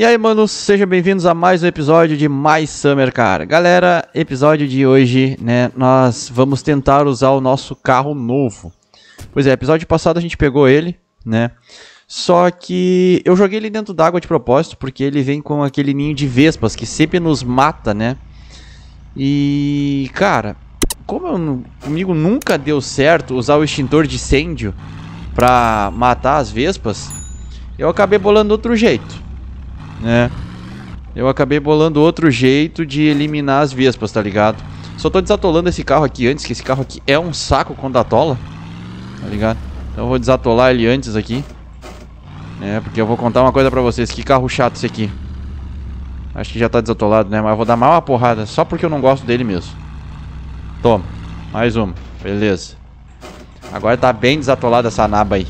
E aí, manos, sejam bem-vindos a mais um episódio de Mais Summer Car. Galera, episódio de hoje, né, nós vamos tentar usar o nosso carro novo. Pois é, episódio passado a gente pegou ele, né, só que eu joguei ele dentro d'água de propósito, porque ele vem com aquele ninho de vespas que sempre nos mata, né. E, cara, como eu, comigo nunca deu certo usar o extintor de incêndio pra matar as vespas, eu acabei bolando outro jeito né? Eu acabei bolando outro jeito de eliminar as vespas, tá ligado? Só tô desatolando esse carro aqui antes, que esse carro aqui é um saco quando atola. Tá ligado? Então eu vou desatolar ele antes aqui. É, porque eu vou contar uma coisa pra vocês. Que carro chato esse aqui. Acho que já tá desatolado, né? Mas eu vou dar mal uma porrada, só porque eu não gosto dele mesmo. Toma. Mais uma. Beleza. Agora tá bem desatolada essa naba aí.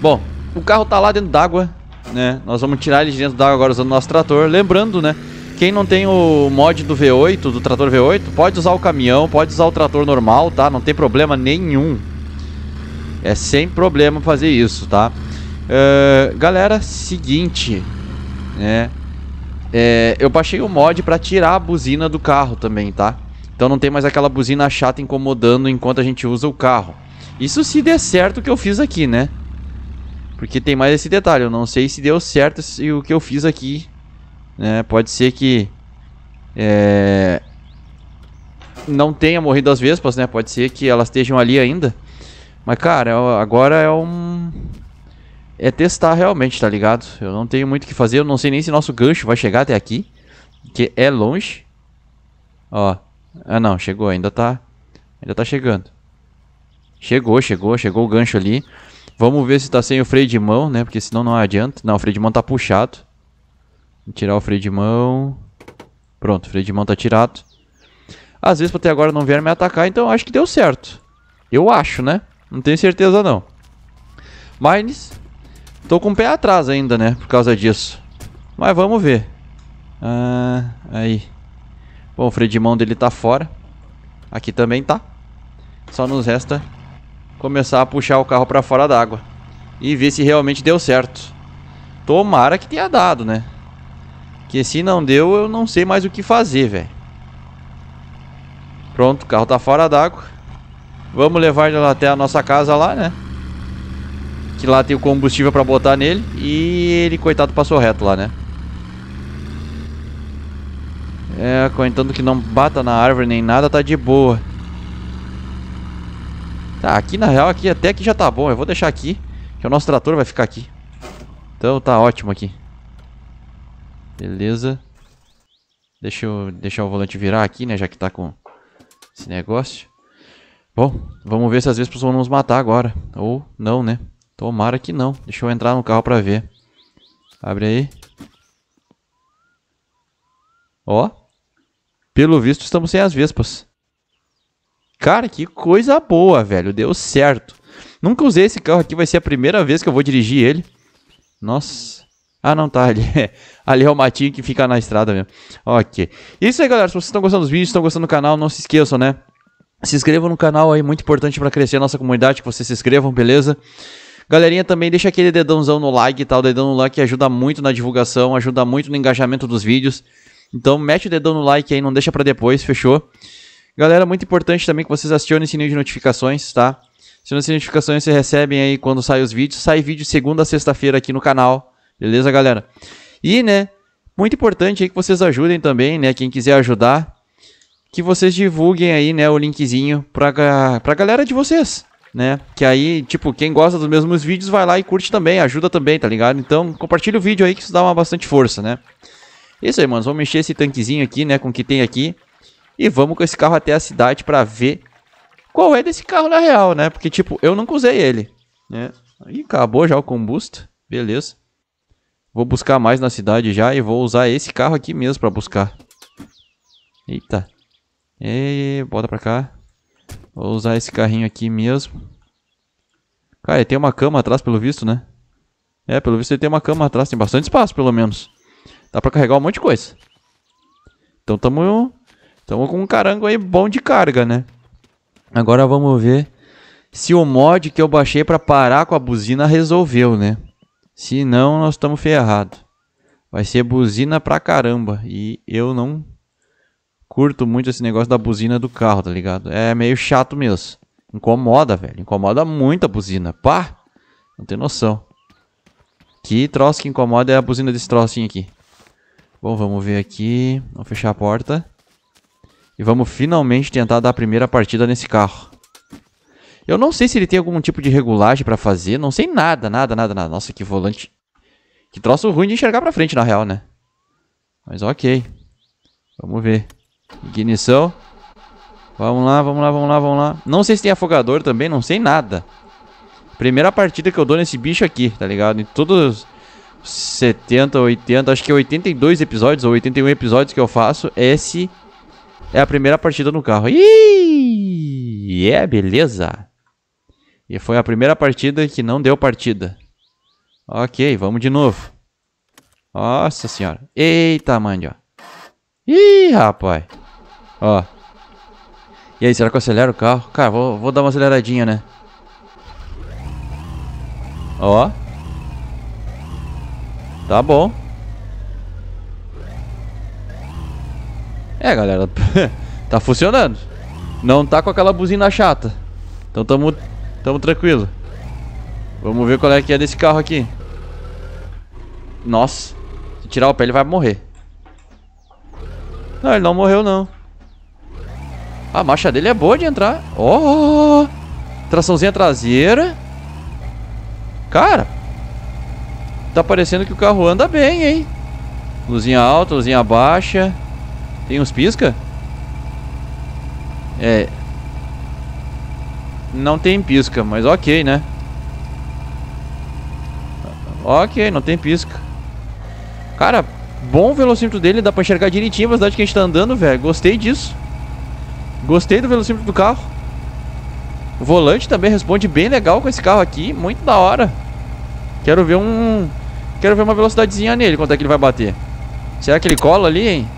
Bom, o carro tá lá dentro d'água né? Nós vamos tirar ele de dentro da água agora usando o nosso trator. Lembrando, né? Quem não tem o mod do V8, do trator V8, pode usar o caminhão, pode usar o trator normal, tá? Não tem problema nenhum. É sem problema fazer isso, tá? Uh, galera, seguinte, né? É, eu baixei o mod para tirar a buzina do carro também, tá? Então não tem mais aquela buzina chata incomodando enquanto a gente usa o carro. Isso se der certo o que eu fiz aqui, né? Porque tem mais esse detalhe, eu não sei se deu certo se o que eu fiz aqui, né? Pode ser que é, não tenha morrido as vespas, né? Pode ser que elas estejam ali ainda. Mas cara, agora é um é testar realmente, tá ligado? Eu não tenho muito o que fazer, eu não sei nem se nosso gancho vai chegar até aqui, que é longe. Ó. Ah, não, chegou, ainda tá ainda tá chegando. Chegou, chegou, chegou o gancho ali. Vamos ver se tá sem o freio de mão, né? Porque senão não adianta. Não, o freio de mão tá puxado. Vou tirar o freio de mão. Pronto, o freio de mão tá tirado. Às vezes até agora não vieram me atacar, então acho que deu certo. Eu acho, né? Não tenho certeza não. Mas tô com o pé atrás ainda, né? Por causa disso. Mas vamos ver. Ah, aí. Bom, o freio de mão dele tá fora. Aqui também tá. Só nos resta começar a puxar o carro para fora d'água e ver se realmente deu certo. Tomara que tenha dado, né? Que se não deu, eu não sei mais o que fazer, velho. Pronto, o carro tá fora d'água. Vamos levar ele até a nossa casa lá, né? Que lá tem o combustível para botar nele e ele coitado passou reto lá, né? É, contando que não bata na árvore nem nada, tá de boa. Tá, aqui na real, aqui até aqui já tá bom. Eu vou deixar aqui, que o nosso trator vai ficar aqui. Então tá ótimo aqui. Beleza. Deixa eu deixar o volante virar aqui, né, já que tá com esse negócio. Bom, vamos ver se as vespas vão nos matar agora. Ou não, né? Tomara que não. Deixa eu entrar no carro pra ver. Abre aí. Ó. Pelo visto, estamos sem as vespas. Cara, que coisa boa, velho. Deu certo. Nunca usei esse carro aqui, vai ser a primeira vez que eu vou dirigir ele. Nossa. Ah, não, tá. Ali ali é o matinho que fica na estrada mesmo. Ok. Isso aí, galera. Se vocês estão gostando dos vídeos, estão gostando do canal, não se esqueçam, né? Se inscrevam no canal aí, muito importante para crescer a nossa comunidade, que vocês se inscrevam, beleza? Galerinha, também deixa aquele dedãozão no like e tá? tal, dedão no like ajuda muito na divulgação, ajuda muito no engajamento dos vídeos. Então mete o dedão no like aí, não deixa para depois, fechou? Galera, muito importante também que vocês acionem o sininho de notificações, tá? Se não de notificações vocês recebem aí quando saem os vídeos. Sai vídeo segunda a sexta-feira aqui no canal, beleza, galera? E, né, muito importante aí que vocês ajudem também, né, quem quiser ajudar, que vocês divulguem aí, né, o linkzinho pra, pra galera de vocês, né? Que aí, tipo, quem gosta dos mesmos vídeos vai lá e curte também, ajuda também, tá ligado? Então, compartilha o vídeo aí que isso dá uma bastante força, né? Isso aí, mano, vamos mexer esse tanquezinho aqui, né, com o que tem aqui. E vamos com esse carro até a cidade para ver qual é desse carro na real, né? Porque, tipo, eu nunca usei ele, né? E acabou já o combusto, beleza. Vou buscar mais na cidade já e vou usar esse carro aqui mesmo para buscar. Eita. E bota pra cá. Vou usar esse carrinho aqui mesmo. Cara, ele tem uma cama atrás, pelo visto, né? É, pelo visto ele tem uma cama atrás. Tem bastante espaço, pelo menos. Dá pra carregar um monte de coisa. Então tamo Estamos com um carango aí bom de carga, né? Agora vamos ver se o mod que eu baixei para parar com a buzina resolveu, né? Se não, nós estamos ferrados. Vai ser buzina pra caramba. E eu não curto muito esse negócio da buzina do carro, tá ligado? É meio chato mesmo. Incomoda, velho. Incomoda muito a buzina. Pá! Não tem noção. Que troço que incomoda é a buzina desse trocinho aqui. Bom, vamos ver aqui. Vamos fechar a porta. E vamos finalmente tentar dar a primeira partida nesse carro. Eu não sei se ele tem algum tipo de regulagem pra fazer. Não sei nada, nada, nada, nada. Nossa, que volante. Que troço ruim de enxergar pra frente, na real, né? Mas ok. Vamos ver. Ignição. Vamos lá, vamos lá, vamos lá, vamos lá. Não sei se tem afogador também, não sei nada. Primeira partida que eu dou nesse bicho aqui, tá ligado? Em todos os 70, 80, acho que 82 é episódios ou 81 episódios que eu faço, é esse é a primeira partida no carro. E é yeah, beleza. E foi a primeira partida que não deu partida. Ok, vamos de novo. Nossa senhora. Eita, mande, ó. Ih, rapaz. Ó. E aí, será que eu acelero o carro? Cara, vou, vou dar uma aceleradinha, né? Ó. Tá bom. É, galera, tá funcionando. Não tá com aquela buzina chata. Então tamo, tamo tranquilo. Vamos ver qual é que é desse carro aqui. Nossa, se tirar o pé ele vai morrer. Não, ele não morreu não. A marcha dele é boa de entrar. Oh! Traçãozinha traseira. Cara, tá parecendo que o carro anda bem, hein? Luzinha alta, luzinha baixa. Tem uns pisca? É. Não tem pisca, mas ok, né? Ok, não tem pisca. Cara, bom o velocímetro dele, dá pra enxergar direitinho a velocidade que a gente tá andando, velho. Gostei disso. Gostei do velocímetro do carro. O volante também responde bem legal com esse carro aqui, muito da hora. Quero ver um... Quero ver uma velocidadezinha nele, quanto é que ele vai bater. Será que ele cola ali, hein?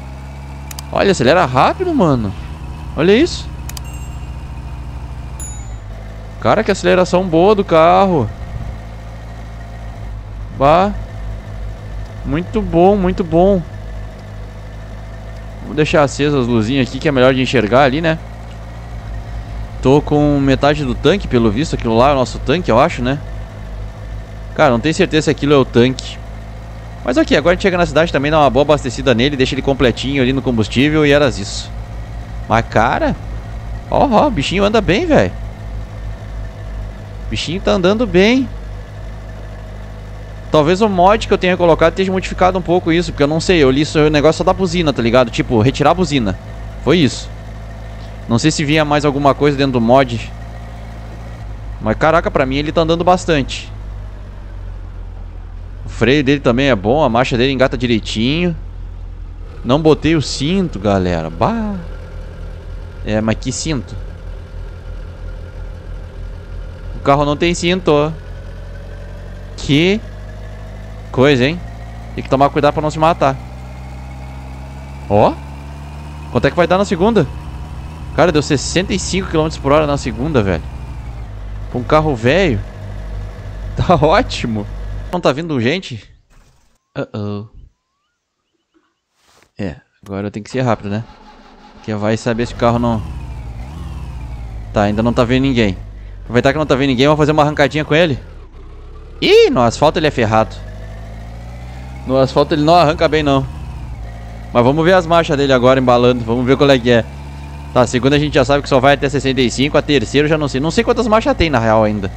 Olha, acelera rápido, mano. Olha isso. Cara, que aceleração boa do carro. Bah. Muito bom, muito bom. Vou deixar acesas as luzinhas aqui, que é melhor de enxergar ali, né? Tô com metade do tanque, pelo visto. Aquilo lá é o nosso tanque, eu acho, né? Cara, não tenho certeza se aquilo é o tanque. Mas ok, agora a gente chega na cidade também, dá uma boa abastecida nele, deixa ele completinho ali no combustível e eras isso. Mas cara, ó, ó, o bichinho anda bem, velho. Bichinho tá andando bem. Talvez o mod que eu tenha colocado tenha modificado um pouco isso, porque eu não sei, eu li o negócio só da buzina, tá ligado? Tipo, retirar a buzina. Foi isso. Não sei se vinha mais alguma coisa dentro do mod. Mas caraca, pra mim ele tá andando bastante freio dele também é bom, a marcha dele engata direitinho. Não botei o cinto, galera. Bah. É, mas que cinto? O carro não tem cinto. Que coisa, hein? Tem que tomar cuidado pra não se matar. Ó. Quanto é que vai dar na segunda? Cara, deu 65 km por hora na segunda, velho. Pra um carro velho. Tá ótimo. Não tá vindo gente? Uh-oh. É, agora eu tenho que ser rápido, né? Porque vai saber se o carro não... Tá, ainda não tá vendo ninguém. Aproveitar que não tá vendo ninguém, vamos fazer uma arrancadinha com ele. Ih, no asfalto ele é ferrado. No asfalto ele não arranca bem, não. Mas vamos ver as marchas dele agora embalando. Vamos ver qual é que é. Tá, a segunda a gente já sabe que só vai até 65. A terceira eu já não sei. Não sei quantas marchas tem na real ainda.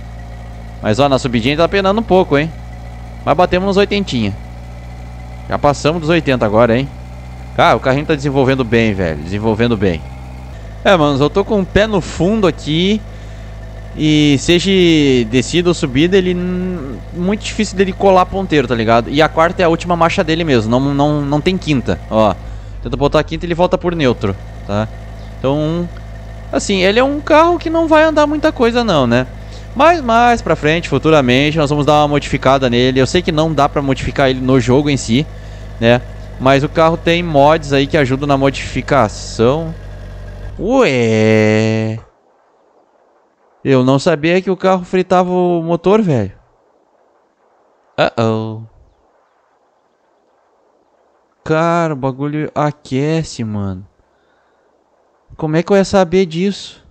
Mas ó, na subidinha ele tá penando um pouco, hein. Mas batemos nos 80. Já passamos dos 80 agora, hein? Cara, o carrinho tá desenvolvendo bem, velho. Desenvolvendo bem. É, mano, eu tô com o pé no fundo aqui. E seja descida ou subida, ele. Muito difícil dele colar ponteiro, tá ligado? E a quarta é a última marcha dele mesmo. Não, não, não tem quinta, ó. Tenta botar a quinta ele volta por neutro, tá? Então. Assim, ele é um carro que não vai andar muita coisa, não, né? Mas mais pra frente, futuramente, nós vamos dar uma modificada nele. Eu sei que não dá pra modificar ele no jogo em si, né? Mas o carro tem mods aí que ajudam na modificação. Ué... Eu não sabia que o carro fritava o motor, velho. Uh-oh. Cara, o bagulho aquece, mano. Como é que eu ia saber disso?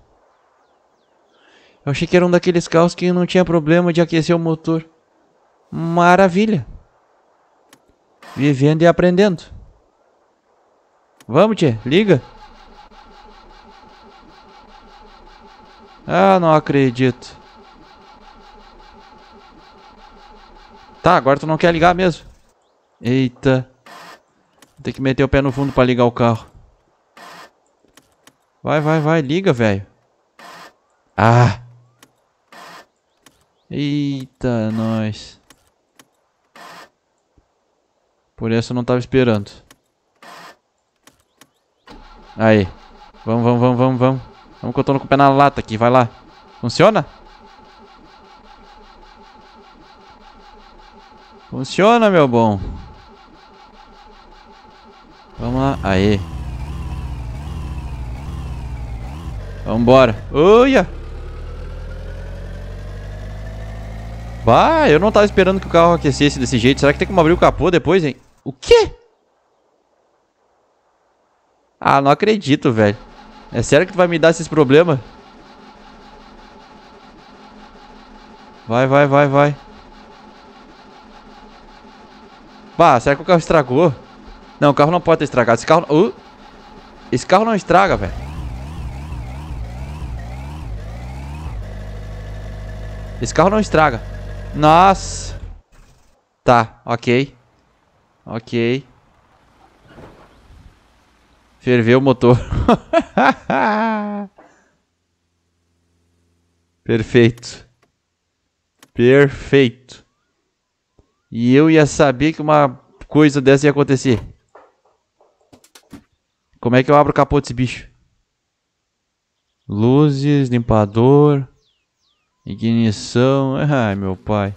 Eu achei que era um daqueles carros que não tinha problema de aquecer o motor. Maravilha. Vivendo e aprendendo. Vamos, tia. Liga. Ah, não acredito. Tá, agora tu não quer ligar mesmo. Eita. Tem que meter o pé no fundo pra ligar o carro. Vai, vai, vai. Liga, velho. Ah. Eita, nós. Por essa eu não tava esperando. Aí. Vamos, vamos, vamos, vamos, vamos. Vamos que eu tô com o pé na lata aqui, vai lá. Funciona? Funciona, meu bom. Vamos lá. Aê. Vambora. Olha! Bah, eu não tava esperando que o carro aquecesse desse jeito. Será que tem como abrir o capô depois, hein? O quê? Ah, não acredito, velho. É sério que tu vai me dar esses problemas? Vai, vai, vai, vai. Bah, será que o carro estragou? Não, o carro não pode ter estragado. Esse carro... Uh, esse carro não estraga, velho. Esse carro não estraga. Nossa. Tá, ok. Ok. Ferveu o motor. Perfeito. Perfeito. E eu ia saber que uma coisa dessa ia acontecer. Como é que eu abro o capô desse bicho? Luzes, limpador... Ignição. Ai, meu pai.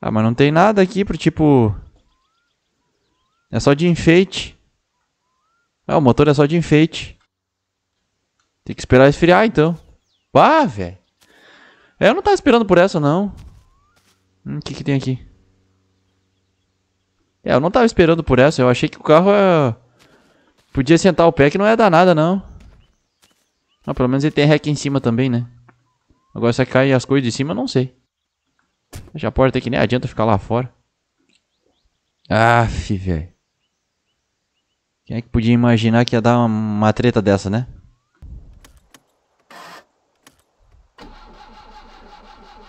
Ah, mas não tem nada aqui pro tipo... É só de enfeite. Ah, o motor é só de enfeite. Tem que esperar esfriar, então. Pá, velho. É, eu não tava esperando por essa, não. Hum, o que que tem aqui? É, eu não tava esperando por essa. Eu achei que o carro é... Podia sentar o pé que não ia dar nada, não. Ah, pelo menos ele tem hack em cima também, né? Agora se cai as coisas de cima, não sei. Fecha a porta que nem adianta ficar lá fora. Aff, velho. Quem é que podia imaginar que ia dar uma, uma treta dessa, né?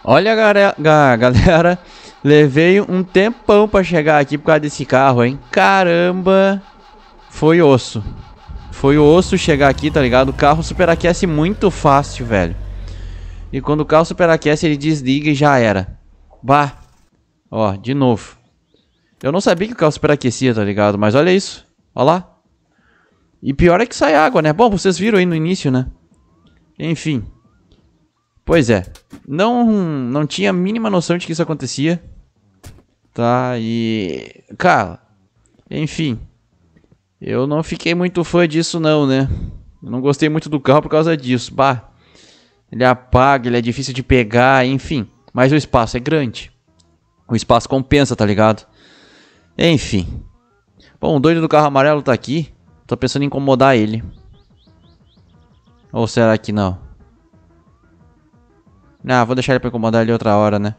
Olha, galera, galera, levei um tempão pra chegar aqui por causa desse carro, hein? Caramba, foi osso. Foi o osso chegar aqui, tá ligado? O carro superaquece muito fácil, velho. E quando o carro superaquece, ele desliga e já era. Bah. Ó, de novo. Eu não sabia que o carro superaquecia, tá ligado? Mas olha isso. Ó lá. E pior é que sai água, né? Bom, vocês viram aí no início, né? Enfim. Pois é. Não, não tinha a mínima noção de que isso acontecia. Tá? E... Cara... Enfim. Eu não fiquei muito fã disso não, né? Eu não gostei muito do carro por causa disso. Bah, ele apaga, ele é difícil de pegar, enfim. Mas o espaço é grande. O espaço compensa, tá ligado? Enfim. Bom, o doido do carro amarelo tá aqui. Tô pensando em incomodar ele. Ou será que não? Ah, vou deixar ele pra incomodar ele outra hora, né?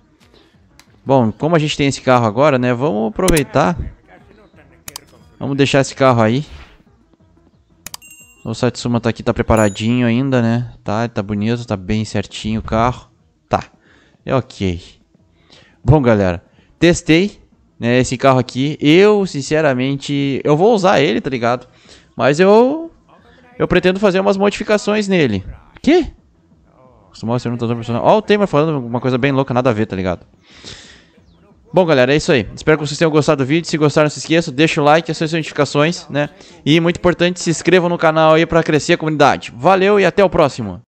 Bom, como a gente tem esse carro agora, né? Vamos aproveitar Vamos deixar esse carro aí. O Satsuma tá aqui, tá preparadinho ainda, né? Tá, tá bonito, tá bem certinho o carro. Tá, é ok. Bom, galera, testei né, esse carro aqui. Eu, sinceramente, eu vou usar ele, tá ligado? Mas eu eu pretendo fazer umas modificações nele. Que? Costumou ser um trator profissional. Ó o Tamer falando uma coisa bem louca, nada a ver, tá ligado? Bom, galera, é isso aí. Espero que vocês tenham gostado do vídeo. Se gostaram, não se esqueçam, deixa o like, acione as notificações, né? E muito importante, se inscrevam no canal aí para crescer a comunidade. Valeu e até o próximo.